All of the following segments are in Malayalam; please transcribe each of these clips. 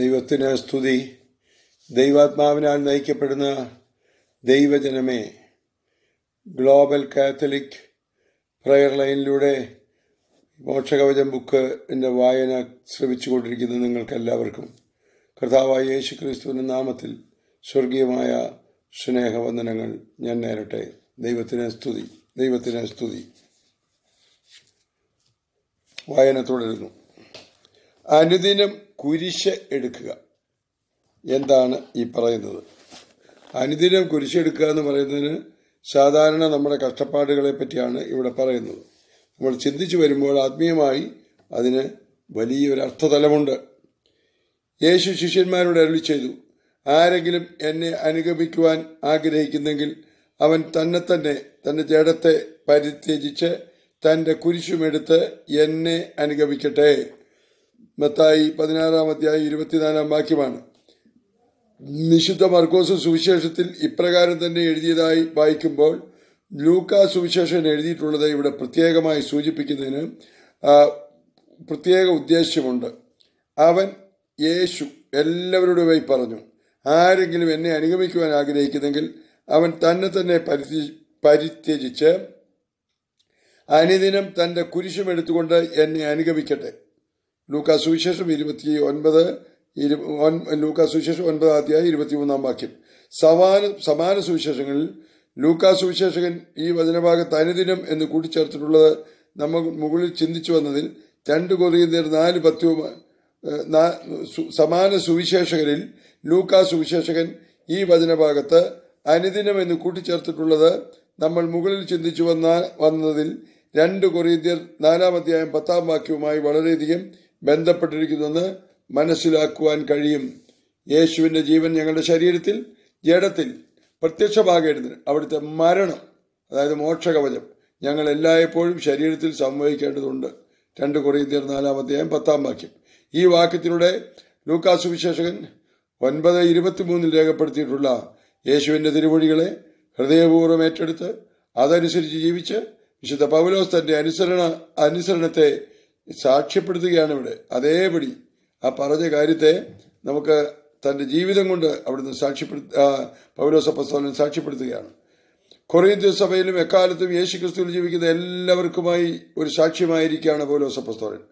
ദൈവത്തിന് സ്തുതി ദൈവാത്മാവിനാൽ നയിക്കപ്പെടുന്ന ദൈവജനമേ ഗ്ലോബൽ കാത്തലിക് പ്രയർ ലൈനിലൂടെ മോക്ഷകവചം ബുക്ക് എൻ്റെ വായന ശ്രമിച്ചു നിങ്ങൾക്കെല്ലാവർക്കും കർത്താവായ യേശു ക്രിസ്തുവിൻ്റെ നാമത്തിൽ സ്വർഗീയമായ സ്നേഹവന്ദനങ്ങൾ ഞാൻ നേരട്ടെ ദൈവത്തിന് സ്തുതി ദൈവത്തിന് സ്തുതി വായന തുടരുന്നു അനുദിനം കുരിശ് എടുക്കുക എന്താണ് ഈ പറയുന്നത് അനുദിനം കുരിശെടുക്കുക എന്ന് പറയുന്നതിന് സാധാരണ നമ്മുടെ കഷ്ടപ്പാടുകളെ പറ്റിയാണ് ഇവിടെ പറയുന്നത് നമ്മൾ ചിന്തിച്ചു വരുമ്പോൾ ആത്മീയമായി അതിന് വലിയൊരു അർത്ഥതലമുണ്ട് യേശു ശിഷ്യന്മാരോട് അരുളി ചെയ്തു ആരെങ്കിലും എന്നെ അനുഗമിക്കുവാൻ ആഗ്രഹിക്കുന്നെങ്കിൽ അവൻ തന്നെ തന്നെ തൻ്റെ ജഡത്തെ പരിത്യജിച്ച് തൻ്റെ കുരിശുമെടുത്ത് എന്നെ അനുഗമിക്കട്ടെ മത്തായി പതിനാറാം അധ്യായം ഇരുപത്തിനാലാം വാക്യമാണ് നിശുദ്ധ മർക്കോസ് സുവിശേഷത്തിൽ ഇപ്രകാരം തന്നെ എഴുതിയതായി വായിക്കുമ്പോൾ ലൂക്ക സുവിശേഷം എഴുതിയിട്ടുള്ളത് ഇവിടെ പ്രത്യേകമായി സൂചിപ്പിക്കുന്നതിന് പ്രത്യേക ഉദ്ദേശ്യമുണ്ട് അവൻ യേശു എല്ലാവരോടുമായി പറഞ്ഞു ആരെങ്കിലും എന്നെ അനുഗമിക്കുവാൻ ആഗ്രഹിക്കുന്നെങ്കിൽ അവൻ തന്നെ തന്നെ പരിത്യ പരിത്യജിച്ച് അനുദിനം തൻ്റെ കുരിശുമെടുത്തുകൊണ്ട് എന്നെ അനുഗമിക്കട്ടെ ലൂക്കാ സുവിശേഷം ഇരുപത്തി ഒൻപത് ലൂക്കാ സുവിശേഷം ഒൻപതാം അധ്യായം ഇരുപത്തിമൂന്നാം വാക്യം സമാന സമാന സുവിശേഷങ്ങളിൽ ലൂക്കാ സുവിശേഷകൻ ഈ വചനഭാഗത്ത് അനുദിനം എന്ന് കൂട്ടിച്ചേർത്തിട്ടുള്ളത് നമ്മൾ മുകളിൽ ചിന്തിച്ചു വന്നതിൽ രണ്ട് കൊറിയന്തർ നാല് പത്യവും സമാന സുവിശേഷകരിൽ ലൂക്കാ സുവിശേഷകൻ ഈ വചനഭാഗത്ത് അനുദിനം എന്ന് കൂട്ടിച്ചേർത്തിട്ടുള്ളത് നമ്മൾ മുകളിൽ ചിന്തിച്ചു വന്ന വന്നതിൽ രണ്ട് കൊറിയന്തിയർ നാലാം അധ്യായം പത്താം വാക്യവുമായി വളരെയധികം ബന്ധപ്പെട്ടിരിക്കുന്നതെന്ന് മനസ്സിലാക്കുവാൻ കഴിയും യേശുവിൻ്റെ ജീവൻ ഞങ്ങളുടെ ശരീരത്തിൽ ജഡത്തിൽ പ്രത്യക്ഷമാകേണ്ടതിന് അവിടുത്തെ മരണം അതായത് മോക്ഷകവചം ഞങ്ങൾ എല്ലായ്പ്പോഴും ശരീരത്തിൽ സംവഹിക്കേണ്ടതുണ്ട് രണ്ട് കൊറിയന്തിയർ നാലാമത്തെയും പത്താം വാക്യം ഈ വാക്യത്തിലൂടെ ലൂക്കാ വിശേഷകൻ ഒൻപത് ഇരുപത്തിമൂന്നിൽ രേഖപ്പെടുത്തിയിട്ടുള്ള യേശുവിൻ്റെ തിരുവഴികളെ ഹൃദയപൂർവ്വം ഏറ്റെടുത്ത് അതനുസരിച്ച് ജീവിച്ച് വിശുദ്ധ പൗലോസ് തന്റെ അനുസരണ അനുസരണത്തെ സാക്ഷ്യപ്പെടുത്തുകയാണ് ഇവിടെ അതേപടി ആ പറഞ്ഞ കാര്യത്തെ നമുക്ക് തൻ്റെ ജീവിതം കൊണ്ട് അവിടുന്ന് സാക്ഷ്യപ്പെടുത്ത പൗലോസപ്പസ്തോലൻ സാക്ഷ്യപ്പെടുത്തുകയാണ് കൊറിയ സഭയിലും എക്കാലത്തും യേശു ക്രിസ്തുവിൽ ജീവിക്കുന്ന എല്ലാവർക്കുമായി ഒരു സാക്ഷ്യമായിരിക്കുകയാണ് പൗലോസപ്പസ്തോലൻ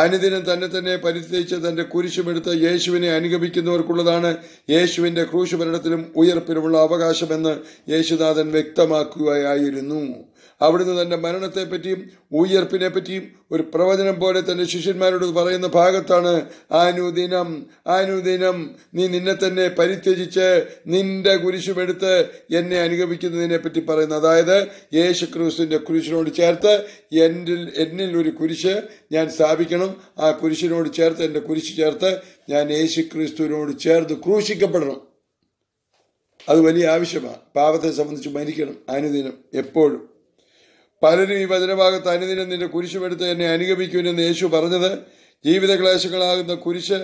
അനുദിനം തന്നെ തന്നെ പരിത്യച്ച് തന്റെ കുരിശുമെടുത്ത് യേശുവിനെ അനുഗമിക്കുന്നവർക്കുള്ളതാണ് യേശുവിന്റെ ക്രൂശുഭരണത്തിലും ഉയർപ്പിലുമുള്ള അവകാശമെന്ന് യേശുനാഥൻ വ്യക്തമാക്കുകയായിരുന്നു അവിടുന്ന് തൻ്റെ മരണത്തെപ്പറ്റിയും ഉയർപ്പിനെ പറ്റിയും ഒരു പ്രവചനം പോലെ തൻ്റെ ശിഷ്യന്മാരോട് പറയുന്ന ഭാഗത്താണ് ആനുദിനം ആനുദിനം നീ നിന്നെ തന്നെ പരിത്യജിച്ച് നിന്റെ കുരിശുമെടുത്ത് എന്നെ അനുഗമിക്കുന്നതിനെ പറ്റി പറയുന്നത് അതായത് യേശു ക്രിസ്തുവിൻ്റെ കുരിശിനോട് ചേർത്ത് എന്നിൽ എന്നിൽ ഒരു കുരിശ് ഞാൻ സ്ഥാപിക്കണം ആ കുരിശിനോട് ചേർത്ത് എൻ്റെ കുരിശ് ചേർത്ത് ഞാൻ യേശു ക്രിസ്തുവിനോട് ചേർത്ത് ക്രൂശിക്കപ്പെടണം അത് വലിയ ആവശ്യമാണ് പാപത്തെ സംബന്ധിച്ച് മരിക്കണം അനുദിനം എപ്പോഴും പലരും ഈ വചനഭാഗത്ത് അനുദിനം നിന്റെ കുരിശുമെടുത്ത് എന്നെ അനുഗമിക്കുമെന്ന് യേശു പറഞ്ഞത് ജീവിത ക്ലേശങ്ങളാകുന്ന കുരിശ്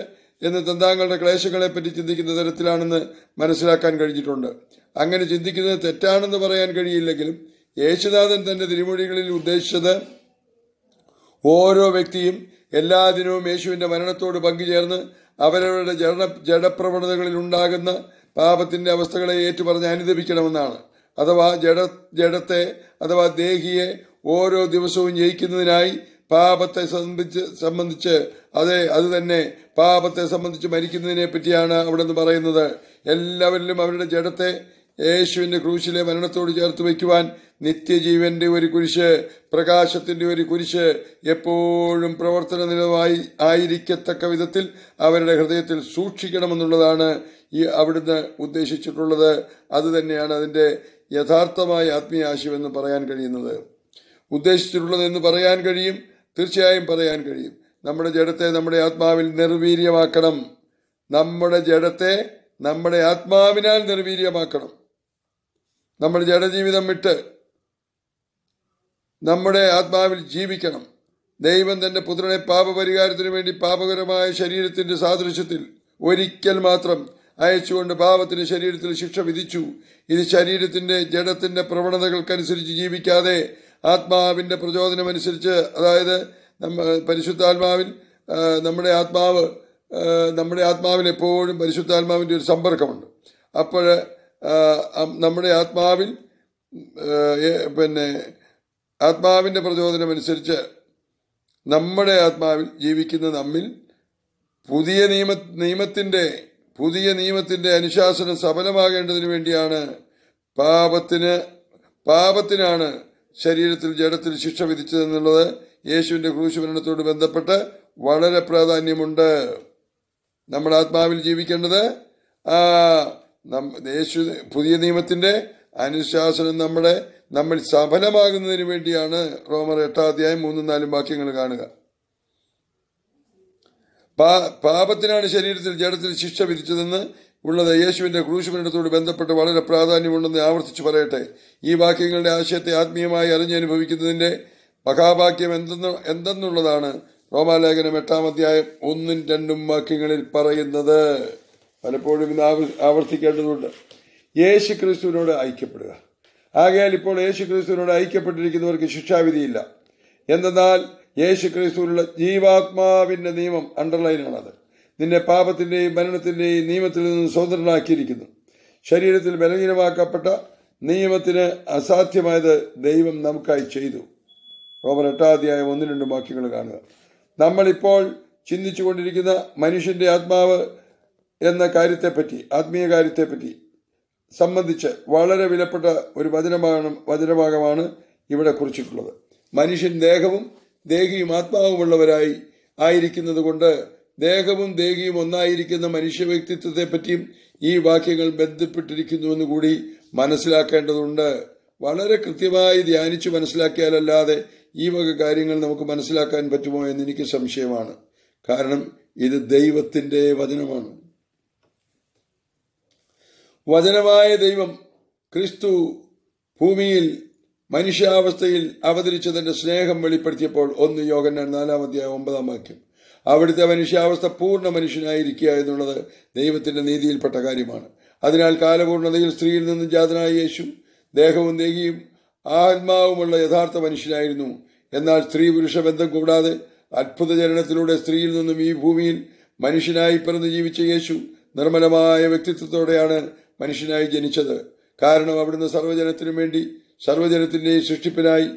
എന്ന് തന്താങ്ങളുടെ പറ്റി ചിന്തിക്കുന്ന തരത്തിലാണെന്ന് മനസ്സിലാക്കാൻ കഴിഞ്ഞിട്ടുണ്ട് അങ്ങനെ ചിന്തിക്കുന്നത് തെറ്റാണെന്ന് പറയാൻ കഴിയില്ലെങ്കിലും യേശുനാഥൻ തന്റെ തിരുമൊഴികളിൽ ഉദ്ദേശിച്ചത് ഓരോ വ്യക്തിയും എല്ലാ ദിനവും യേശുവിന്റെ മരണത്തോട് പങ്കുചേർന്ന് അവരവരുടെ ജഡ ജഡപ്രവണതകളിൽ ഉണ്ടാകുന്ന പാപത്തിന്റെ അവസ്ഥകളെ ഏറ്റുപറഞ്ഞ് അനുദപിക്കണമെന്നാണ് അഥവാ ജഡ ജഡത്തെ അഥവാ ദേഹിയെ ഓരോ ദിവസവും ജയിക്കുന്നതിനായി പാപത്തെ സംബന്ധിച്ച് സംബന്ധിച്ച് അതെ അത് തന്നെ പാപത്തെ സംബന്ധിച്ച് മരിക്കുന്നതിനെ പറ്റിയാണ് അവിടെ നിന്ന് പറയുന്നത് എല്ലാവരിലും അവരുടെ ജഡത്തെ യേശുവിന്റെ ക്രൂശിലെ മരണത്തോട് ചേർത്ത് വയ്ക്കുവാൻ നിത്യജീവന്റെ ഒരു കുരിശ് പ്രകാശത്തിന്റെ ഒരു കുരിശ് എപ്പോഴും പ്രവർത്തനനിരമായി ആയിരിക്കത്തക്ക വിധത്തിൽ അവരുടെ ഹൃദയത്തിൽ സൂക്ഷിക്കണമെന്നുള്ളതാണ് ഈ അവിടുന്ന് ഉദ്ദേശിച്ചിട്ടുള്ളത് അത് തന്നെയാണ് അതിൻ്റെ യഥാർത്ഥമായ ആശയമെന്ന് പറയാൻ കഴിയുന്നത് ഉദ്ദേശിച്ചിട്ടുള്ളതെന്ന് പറയാൻ കഴിയും തീർച്ചയായും പറയാൻ കഴിയും നമ്മുടെ ജഡത്തെ നമ്മുടെ ആത്മാവിൽ നിർവീര്യമാക്കണം നമ്മുടെ ജഡത്തെ നമ്മുടെ ആത്മാവിനാൽ നിർവീര്യമാക്കണം നമ്മൾ ജഡജീവിതം വിട്ട് നമ്മുടെ ആത്മാവിൽ ജീവിക്കണം ദൈവം തന്റെ പുത്രനെ പാപപരിഹാരത്തിനു വേണ്ടി പാപകരമായ ശരീരത്തിന്റെ സാദൃശ്യത്തിൽ ഒരിക്കൽ മാത്രം അയച്ചുകൊണ്ട് പാപത്തിന് ശരീരത്തിൽ ശിക്ഷ വിധിച്ചു ഇത് ശരീരത്തിന്റെ ജഡത്തിന്റെ പ്രവണതകൾക്കനുസരിച്ച് ജീവിക്കാതെ ആത്മാവിന്റെ പ്രചോദനമനുസരിച്ച് അതായത് പരിശുദ്ധാത്മാവിൽ നമ്മുടെ ആത്മാവ് നമ്മുടെ ആത്മാവിൽ എപ്പോഴും പരിശുദ്ധാത്മാവിൻ്റെ ഒരു സമ്പർക്കമുണ്ട് അപ്പോൾ നമ്മുടെ ആത്മാവിൽ പിന്നെ ആത്മാവിൻ്റെ പ്രചോദനമനുസരിച്ച് നമ്മുടെ ആത്മാവിൽ ജീവിക്കുന്ന നമ്മിൽ പുതിയ നിയമ നിയമത്തിൻ്റെ പുതിയ നിയമത്തിന്റെ അനുശാസനം സഫലമാകേണ്ടതിന് വേണ്ടിയാണ് പാപത്തിന് പാപത്തിനാണ് ശരീരത്തിൽ ജഡത്തിൽ ശിക്ഷ വിധിച്ചതെന്നുള്ളത് യേശുവിന്റെ ക്രൂശുമരണത്തോട് ബന്ധപ്പെട്ട് വളരെ പ്രാധാന്യമുണ്ട് നമ്മൾ ആത്മാവിൽ ജീവിക്കേണ്ടത് ആ യേശു പുതിയ നിയമത്തിന്റെ അനുശാസനം നമ്മുടെ നമ്മൾ സഫലമാകുന്നതിന് വേണ്ടിയാണ് റോമർ എട്ടാം അധ്യായം മൂന്നും നാലും വാക്യങ്ങൾ കാണുക പാപത്തിനാണ് ശരീരത്തിൽ ജഡത്തിൽ ശിക്ഷ വിധിച്ചതെന്ന് ഉള്ളത് യേശുവിന്റെ ക്രൂശുമരണത്തോട് ബന്ധപ്പെട്ട് വളരെ പ്രാധാന്യമുണ്ടെന്ന് ആവർത്തിച്ചു പറയട്ടെ ഈ വാക്യങ്ങളുടെ ആശയത്തെ ആത്മീയമായി അറിഞ്ഞനുഭവിക്കുന്നതിന്റെ മഹാവാക്യം എന്തെന്ന് എന്തെന്നുള്ളതാണ് റോമാലേഖനം എട്ടാം അധ്യായം ഒന്നും രണ്ടും വാക്യങ്ങളിൽ പറയുന്നത് പലപ്പോഴും ഇത് ആവർത്തിക്കേണ്ടതുണ്ട് യേശു ക്രിസ്തുവിനോട് ഐക്യപ്പെടുക ആകയാൽ ഇപ്പോൾ യേശു ക്രിസ്തുവിനോട് ഐക്യപ്പെട്ടിരിക്കുന്നവർക്ക് ശിക്ഷാവിധിയില്ല എന്തെന്നാൽ യേശു ക്രിസ്തുവിലുള്ള ജീവാത്മാവിന്റെ നിയമം അണ്ടർലൈനാണത് നിന്നെ പാപത്തിന്റെയും മരണത്തിന്റെയും നിയമത്തിൽ നിന്ന് സ്വതന്ത്രനാക്കിയിരിക്കുന്നു ശരീരത്തിൽ ബലഹീനമാക്കപ്പെട്ട നിയമത്തിന് അസാധ്യമായത് ദൈവം നമുക്കായി ചെയ്തു റോമർ എട്ടാധ്യായ ഒന്ന് രണ്ടും വാക്യങ്ങൾ കാണുക നമ്മളിപ്പോൾ ചിന്തിച്ചുകൊണ്ടിരിക്കുന്ന മനുഷ്യന്റെ ആത്മാവ് എന്ന കാര്യത്തെപ്പറ്റി ആത്മീയ കാര്യത്തെപ്പറ്റി സംബന്ധിച്ച് വളരെ വിലപ്പെട്ട ഒരു വചനഭാഗം വചനഭാഗമാണ് ഇവിടെ കുറിച്ചിട്ടുള്ളത് മനുഷ്യൻ ദേഹവും ദേഹിയും ആത്മാവുമുള്ളവരായി ആയിരിക്കുന്നത് കൊണ്ട് ദേഹവും ദേഹിയും ഒന്നായിരിക്കുന്ന മനുഷ്യ പറ്റിയും ഈ വാക്യങ്ങൾ ബന്ധപ്പെട്ടിരിക്കുന്നുവെന്ന് കൂടി മനസ്സിലാക്കേണ്ടതുണ്ട് വളരെ കൃത്യമായി ധ്യാനിച്ചു മനസ്സിലാക്കിയാലല്ലാതെ ഈ വക കാര്യങ്ങൾ നമുക്ക് മനസ്സിലാക്കാൻ പറ്റുമോ എന്ന് എനിക്ക് സംശയമാണ് കാരണം ഇത് ദൈവത്തിന്റെ വചനമാണ് വചനമായ ദൈവം ക്രിസ്തു ഭൂമിയിൽ മനുഷ്യാവസ്ഥയിൽ അവതരിച്ചതിന്റെ സ്നേഹം വെളിപ്പെടുത്തിയപ്പോൾ ഒന്ന് യോഗ നാലാമധ്യായ ഒമ്പതാം വാക്യം അവിടുത്തെ മനുഷ്യാവസ്ഥ പൂർണ്ണ മനുഷ്യനായിരിക്കുക എന്നുള്ളത് ദൈവത്തിന്റെ നീതിയിൽപ്പെട്ട കാര്യമാണ് അതിനാൽ കാലപൂർണതയിൽ സ്ത്രീയിൽ നിന്നും ജാതനായ യേശു ദേഹവും ദേഹിയും ആത്മാവുമുള്ള യഥാർത്ഥ മനുഷ്യനായിരുന്നു എന്നാൽ സ്ത്രീ പുരുഷ ബന്ധം കൂടാതെ അത്ഭുത ജനനത്തിലൂടെ സ്ത്രീയിൽ നിന്നും ഈ ഭൂമിയിൽ മനുഷ്യനായി പിറന്ന് ജീവിച്ച യേശു നിർമ്മലമായ വ്യക്തിത്വത്തോടെയാണ് മനുഷ്യനായി ജനിച്ചത് കാരണം അവിടുന്ന് സർവ്വജനത്തിനു വേണ്ടി സർവജനത്തിന്റെയും സൃഷ്ടിപ്പിനായി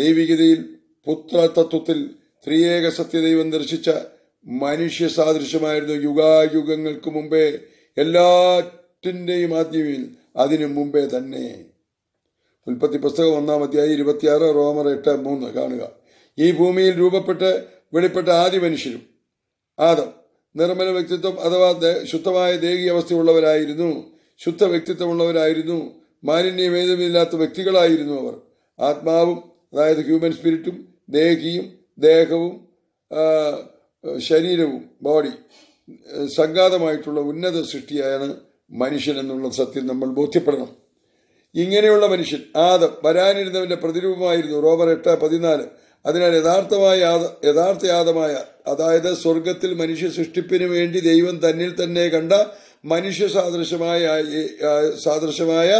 ദൈവികതയിൽ പുത്രതത്വത്തിൽ ത്രിയേക സത്യദൈവം ദർശിച്ച മനുഷ്യ സാദൃശ്യമായിരുന്നു യുഗായുഗങ്ങൾക്ക് മുമ്പേ എല്ലാറ്റിന്റെയും ആദ്യമിൽ അതിനു മുമ്പേ തന്നെ ഉൽപ്പത്തി പുസ്തകം ഒന്നാം അധ്യായം ഇരുപത്തിയാറ് റോമർ എട്ട് മൂന്ന് കാണുക ഈ ഭൂമിയിൽ രൂപപ്പെട്ട് വെളിപ്പെട്ട ആദ്യ മനുഷ്യരും ആദം നിർമ്മല വ്യക്തിത്വം അഥവാ ശുദ്ധമായ ദേഹീയ അവസ്ഥയുള്ളവരായിരുന്നു ശുദ്ധ വ്യക്തിത്വമുള്ളവരായിരുന്നു മാലിന്യമേതുമില്ലാത്ത വ്യക്തികളായിരുന്നു അവർ ആത്മാവും അതായത് ഹ്യൂമൻ സ്പിരിറ്റും ദേഹിയും ദേഹവും ശരീരവും ബോഡി സംഘാതമായിട്ടുള്ള ഉന്നത സൃഷ്ടിയാണ് മനുഷ്യൻ എന്നുള്ള സത്യം നമ്മൾ ബോധ്യപ്പെടണം ഇങ്ങനെയുള്ള മനുഷ്യൻ ആദം വരാനിരുന്നവന്റെ പ്രതിരൂപമായിരുന്നു റോബർ എട്ട് പതിനാല് അതിനാൽ യഥാർത്ഥമായ യഥാർത്ഥ യാദമായ അതായത് സ്വർഗത്തിൽ മനുഷ്യ സൃഷ്ടിപ്പിന് വേണ്ടി ദൈവം തന്നിൽ തന്നെ കണ്ട മനുഷ്യ സാദൃശ്യമായ സാദൃശ്യമായ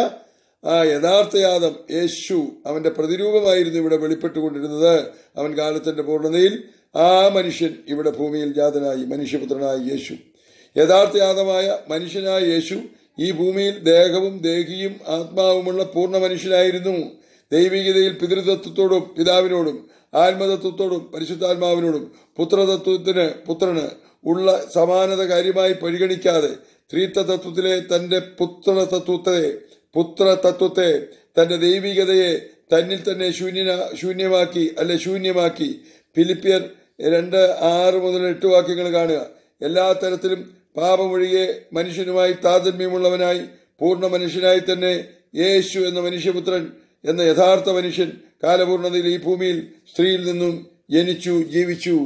ആ യഥാർത്ഥയാദം യേശു അവന്റെ പ്രതിരൂപമായിരുന്നു ഇവിടെ വെളിപ്പെട്ടുകൊണ്ടിരുന്നത് അവൻ കാലത്തിന്റെ പൂർണ്ണതയിൽ ആ മനുഷ്യൻ ഇവിടെ ഭൂമിയിൽ ജാതനായി മനുഷ്യപുത്രനായ യേശു യഥാർത്ഥയാദമായ മനുഷ്യനായ യേശു ഈ ഭൂമിയിൽ ദേഹവും ദേഹിയും ആത്മാവുമുള്ള പൂർണ്ണ മനുഷ്യനായിരുന്നു ദൈവികതയിൽ പിതൃതത്വത്തോടും പിതാവിനോടും ആത്മതത്വത്തോടും പരിശുദ്ധാത്മാവിനോടും പുത്രതത്വത്തിന് പുത്രന് ഉള്ള സമാനത കാര്യമായി പരിഗണിക്കാതെ തത്വത്തിലെ തന്റെ പുത്രതത്വത്തെ പുത്ര തത്വത്തെ തന്റെ ദൈവികതയെ തന്നിൽ തന്നെ ശൂന്യ ശൂന്യമാക്കി അല്ലെ ശൂന്യമാക്കി ഫിലിപ്പിയർ രണ്ട് ആറ് മുതൽ എട്ട് വാക്യങ്ങൾ കാണുക എല്ലാ തരത്തിലും പാപമൊഴികെ മനുഷ്യനുമായി താതമ്യമുള്ളവനായി പൂർണ്ണ മനുഷ്യനായി തന്നെ യേശു എന്ന മനുഷ്യപുത്രൻ എന്ന യഥാർത്ഥ മനുഷ്യൻ കാലപൂർണതയിൽ ഈ ഭൂമിയിൽ സ്ത്രീയിൽ നിന്നും ജനിച്ചു ജീവിച്ചു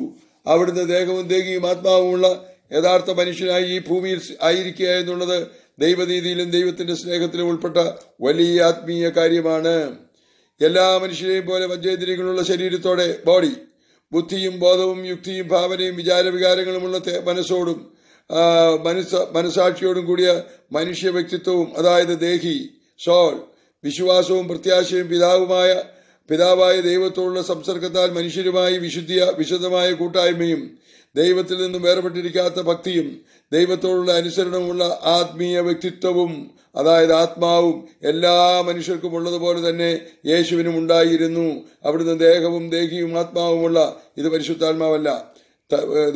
അവിടുന്ന് ദേഹവും ദേഹിയും ആത്മാവുമുള്ള യഥാർത്ഥ മനുഷ്യനായി ഈ ഭൂമിയിൽ ആയിരിക്കുക എന്നുള്ളത് ദൈവനീതിയിലും ദൈവത്തിന്റെ സ്നേഹത്തിലും ഉൾപ്പെട്ട വലിയ ആത്മീയ കാര്യമാണ് എല്ലാ മനുഷ്യരെയും പോലെ പഞ്ചേന്ദ്രിയങ്ങളുള്ള ശരീരത്തോടെ ബോഡി ബുദ്ധിയും ബോധവും യുക്തിയും ഭാവനയും വിചാരവികാരങ്ങളുമുള്ള മനസ്സോടും മനസ്സ മനസാക്ഷിയോടും കൂടിയ മനുഷ്യ വ്യക്തിത്വവും അതായത് ദേഹി സോൾ വിശ്വാസവും പ്രത്യാശയും പിതാവുമായ പിതാവായ ദൈവത്തോടുള്ള സംസർഗത്താൽ മനുഷ്യരുമായി വിശുദ്ധിയ വിശദമായ കൂട്ടായ്മയും ദൈവത്തിൽ നിന്നും വേർപെട്ടിരിക്കാത്ത ഭക്തിയും ദൈവത്തോടുള്ള അനുസരണമുള്ള ആത്മീയ വ്യക്തിത്വവും അതായത് ആത്മാവും എല്ലാ മനുഷ്യർക്കും ഉള്ളതുപോലെ തന്നെ യേശുവിനും ഉണ്ടായിരുന്നു അവിടുന്ന് ദേഹവും ദേഹിയും ആത്മാവുമുള്ള ഇത് പരിശുദ്ധാത്മാവല്ല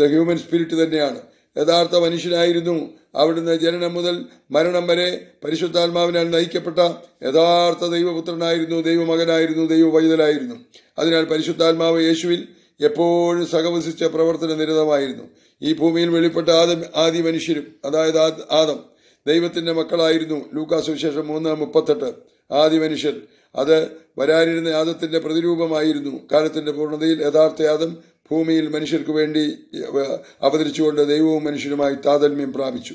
ദ ഹ്യൂമൻ സ്പിരിറ്റ് തന്നെയാണ് യഥാർത്ഥ മനുഷ്യനായിരുന്നു അവിടുന്ന് ജനനം മുതൽ മരണം വരെ പരിശുദ്ധാത്മാവിനാൽ നയിക്കപ്പെട്ട യഥാർത്ഥ ദൈവപുത്രനായിരുന്നു ദൈവമകനായിരുന്നു ദൈവവൈതലായിരുന്നു അതിനാൽ പരിശുദ്ധാത്മാവ് യേശുവിൽ എപ്പോഴും സഹവസിച്ച പ്രവർത്തന നിരതമായിരുന്നു ഈ ഭൂമിയിൽ വെളിപ്പെട്ട ആദം ആദി മനുഷ്യരും അതായത് ആദം ദൈവത്തിന്റെ മക്കളായിരുന്നു ലൂക്കാസ് വിശേഷം മൂന്ന് മുപ്പത്തെട്ട് ആദി മനുഷ്യർ അത് വരാനിരുന്ന യാദത്തിന്റെ പ്രതിരൂപമായിരുന്നു കാലത്തിന്റെ പൂർണ്ണതയിൽ യഥാർത്ഥ യാദം ഭൂമിയിൽ മനുഷ്യർക്ക് വേണ്ടി അവതരിച്ചുകൊണ്ട് ദൈവവും മനുഷ്യരുമായി താതന്മ്യം പ്രാപിച്ചു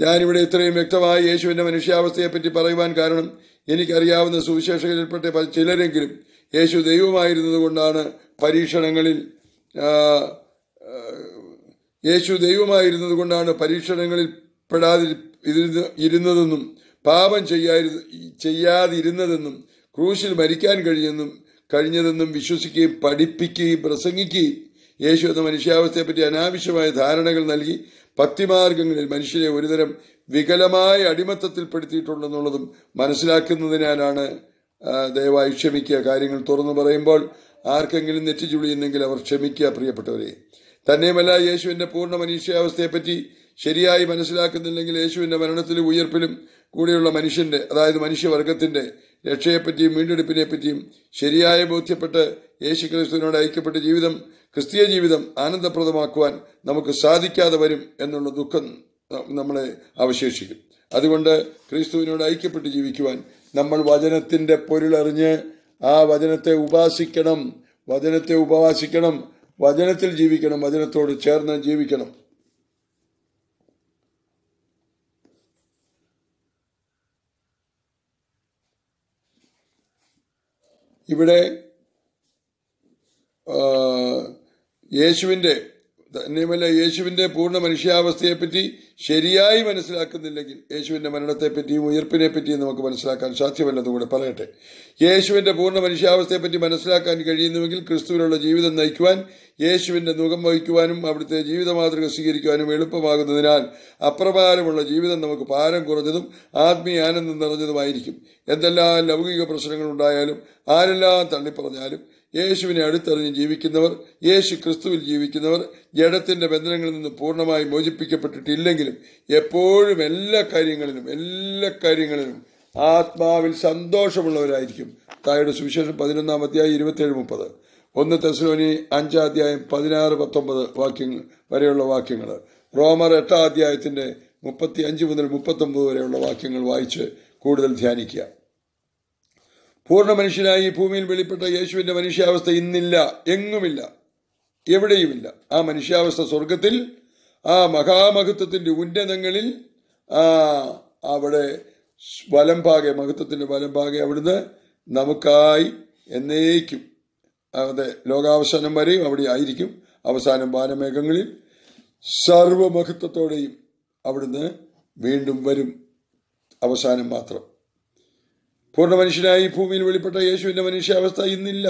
ഞാനിവിടെ ഇത്രയും വ്യക്തമായി യേശുവിന്റെ മനുഷ്യാവസ്ഥയെപ്പറ്റി പറയുവാൻ കാരണം എനിക്കറിയാവുന്ന സുവിശേഷകരിൽപ്പെട്ട ചിലരെങ്കിലും യേശു ദൈവമായിരുന്നതുകൊണ്ടാണ് പരീക്ഷണങ്ങളിൽ യേശു ദൈവമായിരുന്നത് കൊണ്ടാണ് പരീക്ഷണങ്ങളിൽ പെടാതി ഇരുന്നതെന്നും പാപം ചെയ്യാതിരുന്ന ചെയ്യാതിരുന്നതെന്നും ക്രൂശിൽ മരിക്കാൻ കഴിയെന്നും കഴിഞ്ഞതെന്നും വിശ്വസിക്കുകയും പഠിപ്പിക്കുകയും പ്രസംഗിക്കുകയും യേശു എന്ന മനുഷ്യാവസ്ഥയെപ്പറ്റി അനാവശ്യമായ ധാരണകൾ നൽകി ഭക്തിമാർഗങ്ങളിൽ മനുഷ്യരെ ഒരുതരം വികലമായ അടിമത്തത്തിൽപ്പെടുത്തിയിട്ടുണ്ടെന്നുള്ളതും മനസ്സിലാക്കുന്നതിനാലാണ് ദയവായി ക്ഷമിക്കുക കാര്യങ്ങൾ തുറന്നു പറയുമ്പോൾ ആർക്കെങ്കിലും നെറ്റിച്ചുളിയുന്നെങ്കിൽ അവർ ക്ഷമിക്കുക പ്രിയപ്പെട്ടവരെ തന്നെയുമല്ല യേശുവിന്റെ പൂർണ്ണ മനുഷ്യാവസ്ഥയെപ്പറ്റി ശരിയായി മനസ്സിലാക്കുന്നില്ലെങ്കിൽ യേശുവിന്റെ മരണത്തിലും ഉയർപ്പിലും കൂടിയുള്ള മനുഷ്യന്റെ അതായത് മനുഷ്യവർഗത്തിന്റെ രക്ഷയെപ്പറ്റിയും വീണ്ടെടുപ്പിനെപ്പറ്റിയും ശരിയായ ബോധ്യപ്പെട്ട് യേശു ക്രിസ്തുവിനോട് ഐക്യപ്പെട്ട ജീവിതം ക്രിസ്തീയ ജീവിതം ആനന്ദപ്രദമാക്കുവാൻ നമുക്ക് സാധിക്കാതെ വരും എന്നുള്ള ദുഃഖം നമ്മളെ അവശേഷിക്കും അതുകൊണ്ട് ക്രിസ്തുവിനോട് ഐക്യപ്പെട്ട് ജീവിക്കുവാൻ നമ്മൾ വചനത്തിന്റെ പൊരുളറിഞ്ഞ് ആ വചനത്തെ ഉപാസിക്കണം വചനത്തെ ഉപവാസിക്കണം വചനത്തിൽ ജീവിക്കണം വചനത്തോട് ചേർന്ന് ജീവിക്കണം ഇവിടെ യേശുവിൻ്റെ തന്നെയുമല്ല യേശുവിൻ്റെ പൂർണ്ണ മനുഷ്യാവസ്ഥയെപ്പറ്റി ശരിയായി മനസ്സിലാക്കുന്നില്ലെങ്കിൽ യേശുവിൻ്റെ മരണത്തെപ്പറ്റിയും പറ്റിയും നമുക്ക് മനസ്സിലാക്കാൻ സാധ്യമല്ലെന്നുകൂടെ പറയട്ടെ യേശുവിൻ്റെ പൂർണ്ണ മനുഷ്യാവസ്ഥയെപ്പറ്റി മനസ്സിലാക്കാൻ കഴിയുന്നുവെങ്കിൽ ക്രിസ്തുവിനുള്ള ജീവിതം നയിക്കുവാൻ യേശുവിൻ്റെ മുഖം വഹിക്കുവാനും അവിടുത്തെ ജീവിത മാതൃക സ്വീകരിക്കുവാനും എളുപ്പമാകുന്നതിനാൽ അപ്രകാരമുള്ള ജീവിതം നമുക്ക് ഭാരം കുറഞ്ഞതും ആത്മീയ ആനന്ദം നിറഞ്ഞതുമായിരിക്കും എന്തെല്ലാം ലൗകിക പ്രശ്നങ്ങളുണ്ടായാലും ആരെല്ലാം തള്ളിപ്പറഞ്ഞാലും യേശുവിനെ അടുത്തറിഞ്ഞ് ജീവിക്കുന്നവർ യേശു ക്രിസ്തുവിൽ ജീവിക്കുന്നവർ ജഡത്തിന്റെ ബന്ധനങ്ങളിൽ നിന്ന് പൂർണ്ണമായി മോചിപ്പിക്കപ്പെട്ടിട്ടില്ലെങ്കിലും എപ്പോഴും എല്ലാ കാര്യങ്ങളിലും എല്ലാ കാര്യങ്ങളിലും ആത്മാവിൽ സന്തോഷമുള്ളവരായിരിക്കും തായുടെ സുവിശേഷം പതിനൊന്നാം അധ്യായം ഇരുപത്തിയേഴ് മുപ്പത് ഒന്ന് തെസ്ലോനി അഞ്ചാം അധ്യായം പതിനാറ് പത്തൊമ്പത് വാക്യങ്ങൾ വരെയുള്ള വാക്യങ്ങൾ റോമർ എട്ടാം അധ്യായത്തിന്റെ മുപ്പത്തി അഞ്ച് മുതൽ മുപ്പത്തൊമ്പത് വരെയുള്ള വാക്യങ്ങൾ വായിച്ച് കൂടുതൽ ധ്യാനിക്കുക പൂർണ്ണ മനുഷ്യനായി ഭൂമിയിൽ വെളിപ്പെട്ട യേശുവിൻ്റെ മനുഷ്യാവസ്ഥ ഇന്നില്ല എങ്ങുമില്ല എവിടെയുമില്ല ആ മനുഷ്യാവസ്ഥ സ്വർഗത്തിൽ ആ മഹാമഹത്വത്തിൻ്റെ ഉന്നതങ്ങളിൽ അവിടെ വലംഭാഗെ മഹത്വത്തിൻ്റെ വലംഭാഗെ അവിടുന്ന് നമുക്കായി എന്നേക്കും അതെ ലോകാവസാനം വരെയും അവിടെ ആയിരിക്കും അവസാനം വാനമേഘങ്ങളിൽ സർവമഹത്വത്തോടെയും അവിടുന്ന് വീണ്ടും വരും അവസാനം മാത്രം പൂർണ്ണ മനുഷ്യനായി ഭൂമിയിൽ വെളിപ്പെട്ട യേശുവിന്റെ മനുഷ്യാവസ്ഥ ഇന്നില്ല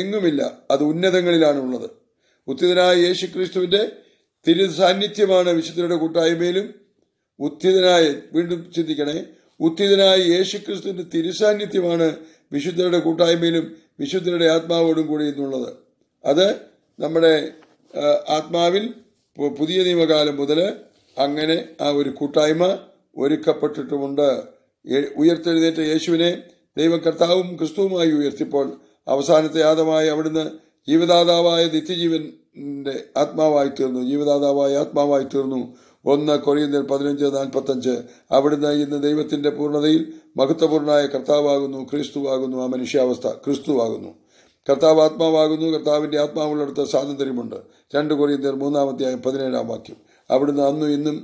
എങ്ങുമില്ല അത് ഉന്നതങ്ങളിലാണ് ഉള്ളത് ഉത്തിതനായ യേശു ക്രിസ്തുവിൻ്റെ തിരു സാന്നിധ്യമാണ് വിശുദ്ധരുടെ കൂട്ടായ്മയിലും ഉത്തിതനായ വീണ്ടും ചിന്തിക്കണേ ഉത്തിതനായ യേശു ക്രിസ്തുവിന്റെ തിരുസാന്നിധ്യമാണ് വിശുദ്ധരുടെ കൂട്ടായ്മയിലും വിശുദ്ധരുടെ ആത്മാവോടും കൂടി എന്നുള്ളത് അത് നമ്മുടെ ആത്മാവിൽ പുതിയ നിയമകാലം മുതൽ അങ്ങനെ ആ ഒരു കൂട്ടായ്മ ഒരുക്കപ്പെട്ടിട്ടുമുണ്ട് ഉയർത്തെഴുന്നേറ്റ യേശുവിനെ ദൈവം കർത്താവും ക്രിസ്തുവുമായി ഉയർത്തിപ്പോൾ അവസാനത്തെ യാതമായി അവിടുന്ന് ജീവദാതാവായ നിത്യജീവന്റെ ആത്മാവായി തീർന്നു ജീവദാതാവായ ആത്മാവായി തീർന്നു ഒന്ന് കൊറിയന്തൻ പതിനഞ്ച് നാൽപ്പത്തഞ്ച് അവിടുന്ന് ഇന്ന് ദൈവത്തിന്റെ പൂർണ്ണതയിൽ മഹത്വപൂർണായ കർത്താവാകുന്നു ക്രിസ്തുവാകുന്നു ആ മനുഷ്യാവസ്ഥ ക്രിസ്തുവാകുന്നു കർത്താവ് ആത്മാവാകുന്നു കർത്താവിന്റെ ആത്മാവുള്ളിടത്ത് സ്വാതന്ത്ര്യമുണ്ട് രണ്ട് കൊറിയന്തർ മൂന്നാമത്തെ ആയ പതിനേഴാം വാക്യം അവിടുന്ന് അന്നും ഇന്നും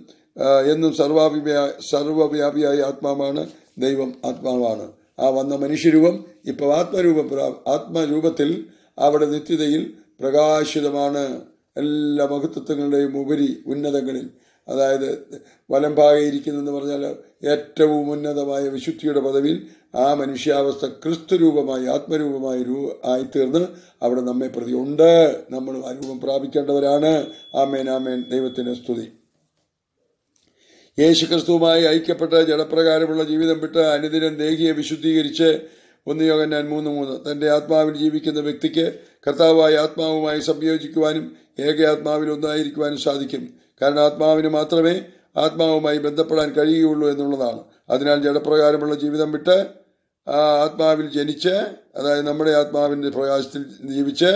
എന്നും സർവാഭിവ്യാ സർവവ്യാപിയായ ആത്മാവാണ് ദൈവം ആത്മാവാണ് ആ വന്ന മനുഷ്യരൂപം ഇപ്പോൾ ആത്മരൂപ ആത്മരൂപത്തിൽ അവിടെ നിത്യതയിൽ പ്രകാശിതമാണ് എല്ലാ മഹത്വത്വങ്ങളുടെയും ഉപരി ഉന്നതങ്ങളിൽ അതായത് വലംഭാകയിരിക്കുന്നെന്ന് പറഞ്ഞാൽ ഏറ്റവും ഉന്നതമായ വിശുദ്ധിയുടെ പദവിയിൽ ആ മനുഷ്യാവസ്ഥ ക്രിസ്തുരൂപമായി ആത്മരൂപമായി രൂ ആയിത്തീർന്ന് അവിടെ നമ്മെ പ്രതിയുണ്ട് നമ്മൾ ആ രൂപം പ്രാപിക്കേണ്ടവരാണ് ആമേൻ ആമേൻ ദൈവത്തിൻ്റെ സ്തുതി യേശുക്രിസ്തുവുമായി ഐക്യപ്പെട്ട് ജഡപ്രകാരമുള്ള ജീവിതം വിട്ട് അനുദിനം ദേഹിയെ വിശുദ്ധീകരിച്ച് ഒന്ന് ഞാൻ മൂന്ന് മൂന്ന് തന്റെ ആത്മാവിൽ ജീവിക്കുന്ന വ്യക്തിക്ക് കർത്താവായ ആത്മാവുമായി സംയോജിക്കുവാനും ഏക ആത്മാവിൽ ഒന്നായിരിക്കുവാനും സാധിക്കും കാരണം ആത്മാവിന് മാത്രമേ ആത്മാവുമായി ബന്ധപ്പെടാൻ കഴിയുകയുള്ളൂ എന്നുള്ളതാണ് അതിനാൽ ജഡപ്രകാരമുള്ള ജീവിതം വിട്ട് ആ ആത്മാവിൽ ജനിച്ച് അതായത് നമ്മുടെ ആത്മാവിൻ്റെ പ്രകാശത്തിൽ ജീവിച്ച്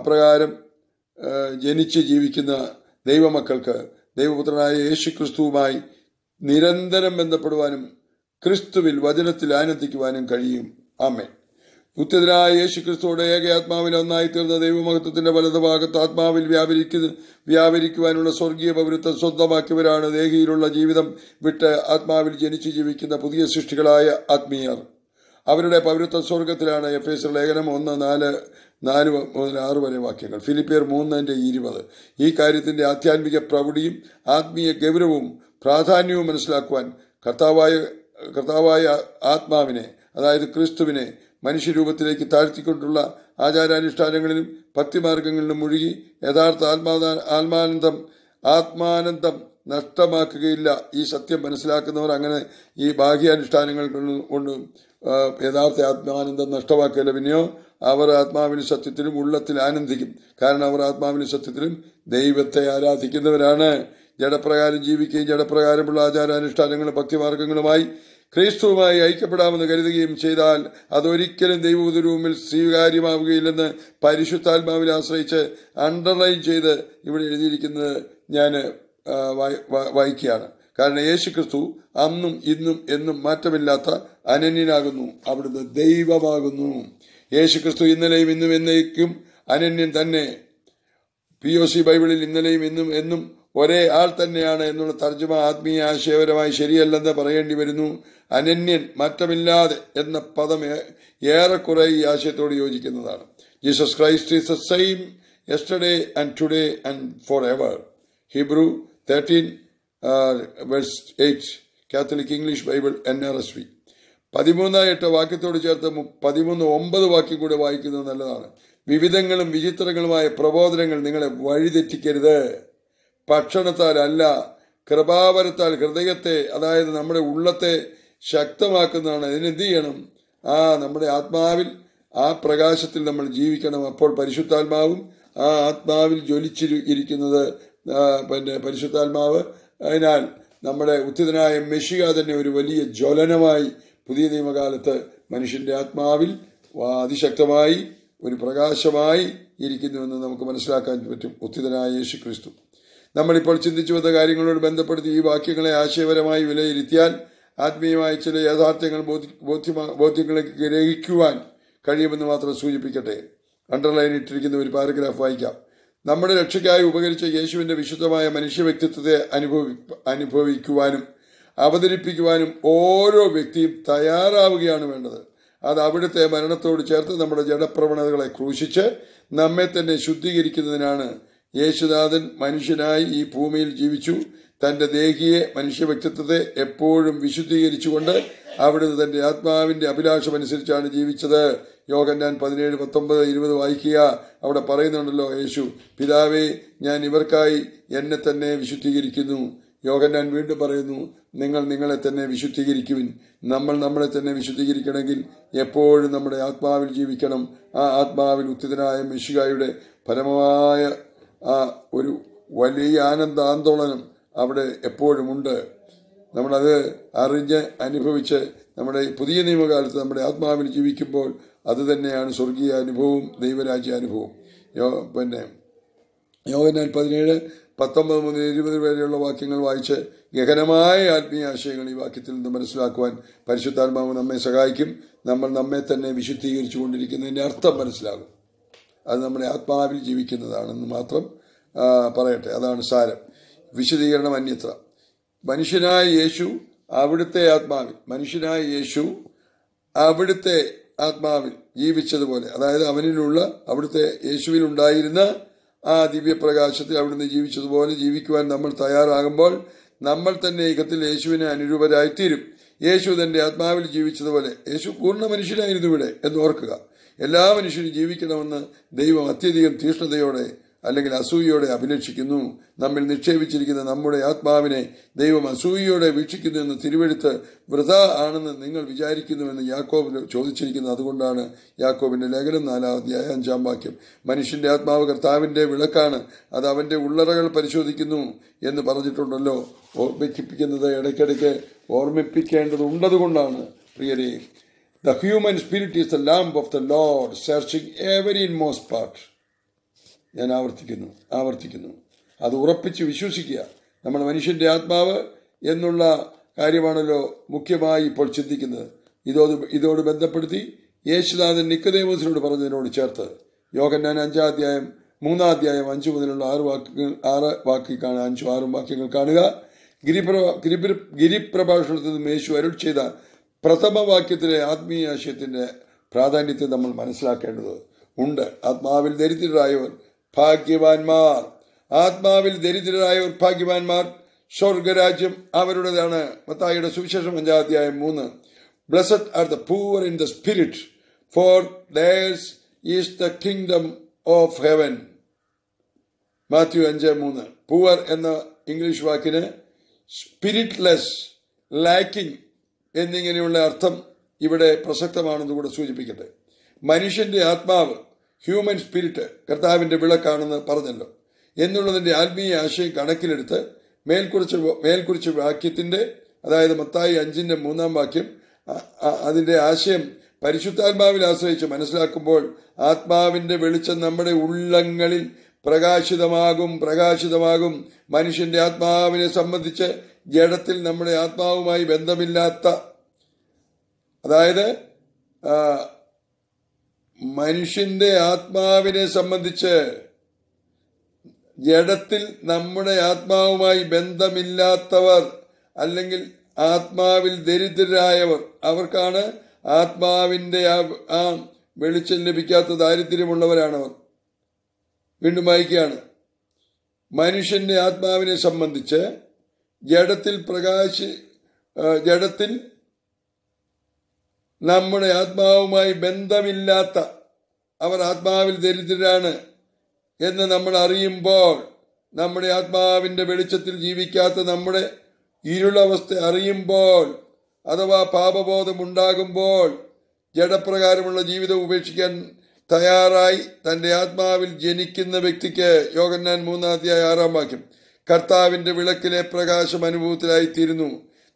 അപ്രകാരം ജനിച്ച് ജീവിക്കുന്ന ദൈവമക്കൾക്ക് ദൈവപുത്രനായ യേശു ക്രിസ്തുവുമായി നിരന്തരം ബന്ധപ്പെടുവാനും ക്രിസ്തുവിൽ വചനത്തിൽ ആനന്ദിക്കുവാനും കഴിയും ആമേ നിത്യതരായ യേശു ക്രിസ്തുവോടെ ആത്മാവിൽ ഒന്നായി തീർന്ന ദൈവമഹത്വത്തിന്റെ ഭാഗത്ത് ആത്മാവിൽ വ്യാപരിക്കുന്ന വ്യാപരിക്കുവാനുള്ള സ്വർഗീയ പൗരത്വം സ്വന്തമാക്കിയവരാണ് ദേഹിയിലുള്ള ജീവിതം വിട്ട് ആത്മാവിൽ ജനിച്ചു ജീവിക്കുന്ന പുതിയ സൃഷ്ടികളായ ആത്മീയർ അവരുടെ പൗരത്വ സ്വർഗത്തിലാണ് എഫ് എസ് ലേഖനം ഒന്ന് നാല് നാല് മുതൽ ആറ് വരെ വാക്യങ്ങൾ ഫിലിപ്പിയർ മൂന്നിൻ്റെ ഇരുപത് ഈ കാര്യത്തിൻ്റെ ആധ്യാത്മിക പ്രൗഢിയും ആത്മീയ ഗൗരവവും പ്രാധാന്യവും മനസ്സിലാക്കുവാൻ കർത്താവായ കർത്താവായ ആത്മാവിനെ അതായത് ക്രിസ്തുവിനെ മനുഷ്യരൂപത്തിലേക്ക് താഴ്ത്തിക്കൊണ്ടുള്ള ആചാരാനുഷ്ഠാനങ്ങളിലും ഭക്തിമാർഗങ്ങളിലും മുഴുകി യഥാർത്ഥ ആത്മാ ആത്മാനന്ദം ആത്മാനന്ദം നഷ്ടമാക്കുകയില്ല ഈ സത്യം മനസ്സിലാക്കുന്നവർ അങ്ങനെ ഈ ബാഹ്യാനുഷ്ഠാനങ്ങൾ കൊണ്ടും യഥാർത്ഥ ആത്മാനന്ദം നഷ്ടമാക്കിയാലോ പിന്നെയോ അവർ ആത്മാവിന് സത്യത്തിലും ഉള്ളത്തിൽ ആനന്ദിക്കും കാരണം അവർ ആത്മാവിന് സത്യത്തിലും ദൈവത്തെ ആരാധിക്കുന്നവരാണ് ജഡപ്രകാരം ജീവിക്കുകയും ജഡപ്രകാരമുള്ള ആചാരാനുഷ്ഠാനങ്ങളും ഭക്തിമാർഗങ്ങളുമായി ക്രിസ്തുവുമായി ഐക്യപ്പെടാമെന്ന് കരുതുകയും ചെയ്താൽ അതൊരിക്കലും ദൈവോദരൂമിൽ സ്വീകാര്യമാവുകയില്ലെന്ന് പരിശുദ്ധാത്മാവിൽ ആശ്രയിച്ച് അണ്ടർലൈൻ ചെയ്ത് ഇവിടെ എഴുതിയിരിക്കുന്നത് ഞാൻ വായിക്കുകയാണ് കാരണം യേശു ക്രിസ്തു അന്നും ഇന്നും എന്നും മാറ്റമില്ലാത്ത അനന്യനാകുന്നു അവിടുന്ന് ദൈവമാകുന്നു യേശു ക്രിസ്തു ഇന്നലെയും ഇന്നും എന്നേക്കും അനന്യൻ തന്നെ പി ഒ സി ബൈബിളിൽ ഇന്നലെയും ഇന്നും എന്നും ഒരേ ആൾ തന്നെയാണ് എന്നുള്ള തർജ്ജമ ആത്മീയ ആശയപരമായി ശരിയല്ലെന്ന് പറയേണ്ടി വരുന്നു അനന്യൻ മാറ്റമില്ലാതെ എന്ന പദം ഏറെക്കുറെ ഈ ആശയത്തോട് യോജിക്കുന്നതാണ് Jesus Christ is the same yesterday and today and for ever Hebrew thirteen verse eight Catholic English Bible N R S V പതിമൂന്ന് എട്ട് വാക്യത്തോട് ചേർത്ത് പതിമൂന്ന് ഒമ്പത് വാക്യം കൂടെ വായിക്കുന്നത് നല്ലതാണ് വിവിധങ്ങളും വിചിത്രങ്ങളുമായ പ്രബോധനങ്ങൾ നിങ്ങളെ വഴിതെറ്റിക്കരുത് ഭക്ഷണത്താൽ അല്ല കൃപാവരത്താൽ ഹൃദയത്തെ അതായത് നമ്മുടെ ഉള്ളത്തെ ശക്തമാക്കുന്നതാണ് അതിനെന്ത് ചെയ്യണം ആ നമ്മുടെ ആത്മാവിൽ ആ പ്രകാശത്തിൽ നമ്മൾ ജീവിക്കണം അപ്പോൾ പരിശുദ്ധാത്മാവും ആ ആത്മാവിൽ ജ്വലിച്ചിരിക്കുന്നത് പിന്നെ പരിശുദ്ധാത്മാവ് അതിനാൽ നമ്മുടെ ഉത്തിതനായ മെഷിക തന്നെ ഒരു വലിയ ജ്വലനമായി പുതിയ നിയമകാലത്ത് മനുഷ്യന്റെ ആത്മാവിൽ അതിശക്തമായി ഒരു പ്രകാശമായി ഇരിക്കുന്നുവെന്ന് നമുക്ക് മനസ്സിലാക്കാൻ പറ്റും ഉത്തിതനായ യേശു ക്രിസ്തു നമ്മളിപ്പോൾ ചിന്തിച്ചു വന്ന കാര്യങ്ങളോട് ബന്ധപ്പെടുത്തി ഈ വാക്യങ്ങളെ ആശയപരമായി വിലയിരുത്തിയാൽ ആത്മീയമായ ചില യാഥാർത്ഥ്യങ്ങൾ ബോധ്യങ്ങളെ ഗ്രഹിക്കുവാൻ കഴിയുമെന്ന് മാത്രം സൂചിപ്പിക്കട്ടെ അണ്ടർലൈൻ ഇട്ടിരിക്കുന്ന ഒരു പാരഗ്രാഫ് വായിക്കാം നമ്മുടെ രക്ഷയ്ക്കായി ഉപകരിച്ച യേശുവിന്റെ വിശുദ്ധമായ മനുഷ്യ വ്യക്തിത്വത്തെ അനുഭവി അനുഭവിക്കുവാനും അവതരിപ്പിക്കുവാനും ഓരോ വ്യക്തിയും തയ്യാറാവുകയാണ് വേണ്ടത് അത് അവിടുത്തെ മരണത്തോട് ചേർത്ത് നമ്മുടെ ജഡപ്രവണതകളെ ക്രൂശിച്ച് നമ്മെ തന്നെ ശുദ്ധീകരിക്കുന്നതിനാണ് യേശുനാഥൻ മനുഷ്യനായി ഈ ഭൂമിയിൽ ജീവിച്ചു തന്റെ ദേഹിയെ മനുഷ്യ വ്യക്തിത്വത്തെ എപ്പോഴും വിശുദ്ധീകരിച്ചുകൊണ്ട് അവിടുന്ന് തന്റെ ആത്മാവിന്റെ അഭിലാഷമനുസരിച്ചാണ് ജീവിച്ചത് യോഗന്നാൻ പതിനേഴ് പത്തൊമ്പത് ഇരുപത് വായിക്കുക അവിടെ പറയുന്നുണ്ടല്ലോ യേശു പിതാവേ ഞാൻ ഇവർക്കായി എന്നെ തന്നെ വിശുദ്ധീകരിക്കുന്നു യോഗന്നാൻ വീണ്ടും പറയുന്നു നിങ്ങൾ നിങ്ങളെ തന്നെ വിശുദ്ധീകരിക്കുവിൻ നമ്മൾ നമ്മളെ തന്നെ വിശുദ്ധീകരിക്കണമെങ്കിൽ എപ്പോഴും നമ്മുടെ ആത്മാവിൽ ജീവിക്കണം ആ ആത്മാവിൽ ഉത്തിതനായ മിശുകായുടെ പരമമായ ആ ഒരു വലിയ ആനന്ദ ആന്തോളനം അവിടെ എപ്പോഴുമുണ്ട് നമ്മളത് അറിഞ്ഞ് അനുഭവിച്ച് നമ്മുടെ പുതിയ നിയമകാലത്ത് നമ്മുടെ ആത്മാവിൽ ജീവിക്കുമ്പോൾ അതുതന്നെയാണ് സ്വർഗീയ അനുഭവവും ദൈവരാജ്യ അനുഭവവും യോ പിന്നെ യോഗനാൽ പതിനേഴ് പത്തൊമ്പത് മുതൽ ഇരുപത് വരെയുള്ള വാക്യങ്ങൾ വായിച്ച് ഗഹനമായ ആത്മീയ ആശയങ്ങൾ ഈ വാക്യത്തിൽ നിന്ന് മനസ്സിലാക്കുവാൻ പരിശുദ്ധാത്മാവ് നമ്മെ സഹായിക്കും നമ്മൾ നമ്മെ തന്നെ വിശുദ്ധീകരിച്ചു കൊണ്ടിരിക്കുന്നതിൻ്റെ അർത്ഥം മനസ്സിലാകും അത് നമ്മുടെ ആത്മാവിൽ ജീവിക്കുന്നതാണെന്ന് മാത്രം പറയട്ടെ അതാണ് സാരം വിശദീകരണം അന്യത്ര മനുഷ്യനായ യേശു അവിടുത്തെ ആത്മാവിൽ മനുഷ്യനായ യേശു അവിടുത്തെ ആത്മാവിൽ ജീവിച്ചതുപോലെ അതായത് അവനിലുള്ള അവിടുത്തെ യേശുവിൽ ഉണ്ടായിരുന്ന ആ ദിവ്യപ്രകാശത്തിൽ അവിടുന്ന് ജീവിച്ചതുപോലെ ജീവിക്കുവാൻ നമ്മൾ തയ്യാറാകുമ്പോൾ നമ്മൾ തന്നെ ഏകത്തിൽ യേശുവിനെ അനുരൂപരായിത്തീരും യേശു തന്റെ ആത്മാവിൽ ജീവിച്ചതുപോലെ യേശു പൂർണ്ണ മനുഷ്യനായിരുന്നു ഇവിടെ ഓർക്കുക എല്ലാ മനുഷ്യരും ജീവിക്കണമെന്ന് ദൈവം അത്യധികം തീഷ്ണതയോടെ അല്ലെങ്കിൽ അസൂയയോടെ അഭിലക്ഷിക്കുന്നു നമ്മിൽ നിക്ഷേപിച്ചിരിക്കുന്ന നമ്മുടെ ആത്മാവിനെ ദൈവം അസൂയയോടെ വീക്ഷിക്കുന്നു എന്ന് തിരുവെഴുത്ത് വൃത ആണെന്ന് നിങ്ങൾ വിചാരിക്കുന്നുവെന്ന് യാക്കോബ് ചോദിച്ചിരിക്കുന്നത് അതുകൊണ്ടാണ് യാക്കോബിന്റെ ലേഖനം നാലാം അധ്യായ അഞ്ചാം വാക്യം മനുഷ്യന്റെ ആത്മാവ് കർത്താവിന്റെ വിളക്കാണ് അത് അവന്റെ ഉള്ളറകൾ പരിശോധിക്കുന്നു എന്ന് പറഞ്ഞിട്ടുണ്ടല്ലോ ഓർമ്മിപ്പിക്കുന്നത് ഇടയ്ക്കിടയ്ക്ക് ഓർമ്മിപ്പിക്കേണ്ടതുണ്ടതുകൊണ്ടാണ് പ്രിയരെ the human spirit is the lamb of the lord searching every inmost part ഞാൻ ആവർത്തിക്കുന്നു ആവർത്തിക്കുന്നു അത് ഉറപ്പിച്ച് വിശ്വസിക്കുക നമ്മൾ മനുഷ്യൻ്റെ ആത്മാവ് എന്നുള്ള കാര്യമാണല്ലോ മുഖ്യമായി ഇപ്പോൾ ചിന്തിക്കുന്നത് ഇതോ ഇതോട് ബന്ധപ്പെടുത്തി യേശുനാഥൻ നിക്കതേമസിനോട് പറഞ്ഞതിനോട് ചേർത്ത് യോഗന്നാൻ അഞ്ചാം അധ്യായം മൂന്നാം അധ്യായം അഞ്ചു മുതലുള്ള ആറ് വാക്യങ്ങൾ ആറ് വാക്യ കാണുക അഞ്ചു ആറും വാക്യങ്ങൾ കാണുക ഗിരിപ്രഭാ ഗിരിപ്ര ഗിരിപ്രഭാഷണത്തിൽ നിന്നും യേശു അരുൾ ചെയ്ത പ്രഥമ വാക്യത്തിലെ ആത്മീയാശയത്തിൻ്റെ പ്രാധാന്യത്തെ നമ്മൾ മനസ്സിലാക്കേണ്ടത് ഉണ്ട് ആത്മാവിൽ ദരിദ്രരായവർ ഭാഗ്യവാന്മാർ ആത്മാവിൽ ദരിദ്രരായവർ ഭാഗ്യവാന്മാർ സ്വർഗരാജ്യം അവരുടേതാണ് മത്തായിയുടെ സുവിശേഷം അഞ്ചാധ്യായം മൂന്ന് blessed are the poor in the spirit for theirs is the kingdom of heaven Matthew അഞ്ച് മൂന്ന് പൂവർ എന്ന ഇംഗ്ലീഷ് വാക്കിന് സ്പിരിറ്റ്ലെസ് ലാക്കിംഗ് എന്നിങ്ങനെയുള്ള അർത്ഥം ഇവിടെ പ്രസക്തമാണെന്ന് കൂടെ സൂചിപ്പിക്കട്ടെ മനുഷ്യന്റെ ആത്മാവ് ഹ്യൂമൻ സ്പിരിറ്റ് കർത്താവിന്റെ വിളക്കാണെന്ന് പറഞ്ഞല്ലോ എന്നുള്ളതിന്റെ ആത്മീയ ആശയം കണക്കിലെടുത്ത് മേൽക്കുറിച്ച് മേൽക്കുറിച്ച് വാക്യത്തിന്റെ അതായത് മത്തായി അഞ്ചിന്റെ മൂന്നാം വാക്യം അതിന്റെ ആശയം പരിശുദ്ധാത്മാവിൽ ആശ്രയിച്ച് മനസ്സിലാക്കുമ്പോൾ ആത്മാവിന്റെ വെളിച്ചം നമ്മുടെ ഉള്ളങ്ങളിൽ പ്രകാശിതമാകും പ്രകാശിതമാകും മനുഷ്യന്റെ ആത്മാവിനെ സംബന്ധിച്ച് ജഡത്തിൽ നമ്മുടെ ആത്മാവുമായി ബന്ധമില്ലാത്ത അതായത് മനുഷ്യന്റെ ആത്മാവിനെ സംബന്ധിച്ച് ജഡത്തിൽ നമ്മുടെ ആത്മാവുമായി ബന്ധമില്ലാത്തവർ അല്ലെങ്കിൽ ആത്മാവിൽ ദരിദ്രരായവർ അവർക്കാണ് ആത്മാവിന്റെ ആ വെളിച്ചം ലഭിക്കാത്ത ദാരിദ്ര്യമുള്ളവരാണവർ വീണ്ടും വായിക്കുകയാണ് മനുഷ്യന്റെ ആത്മാവിനെ സംബന്ധിച്ച് ജഡത്തിൽ പ്രകാശി ജഡത്തിൽ നമ്മുടെ ആത്മാവുമായി ബന്ധമില്ലാത്ത അവർ ആത്മാവിൽ ദരിദ്രരാണ് എന്ന് നമ്മൾ അറിയുമ്പോൾ നമ്മുടെ ആത്മാവിന്റെ വെളിച്ചത്തിൽ ജീവിക്കാത്ത നമ്മുടെ ഇരുളവസ്ഥ അറിയുമ്പോൾ അഥവാ പാപബോധം ഉണ്ടാകുമ്പോൾ ജഡപ്രകാരമുള്ള ജീവിതം ഉപേക്ഷിക്കാൻ തയ്യാറായി തന്റെ ആത്മാവിൽ ജനിക്കുന്ന വ്യക്തിക്ക് യോഗന്നാൻ മൂന്നാം തീയതി ആറാം വാക്യം കർത്താവിന്റെ വിളക്കിലെ പ്രകാശം അനുഭവത്തിലായി തീരുന്നു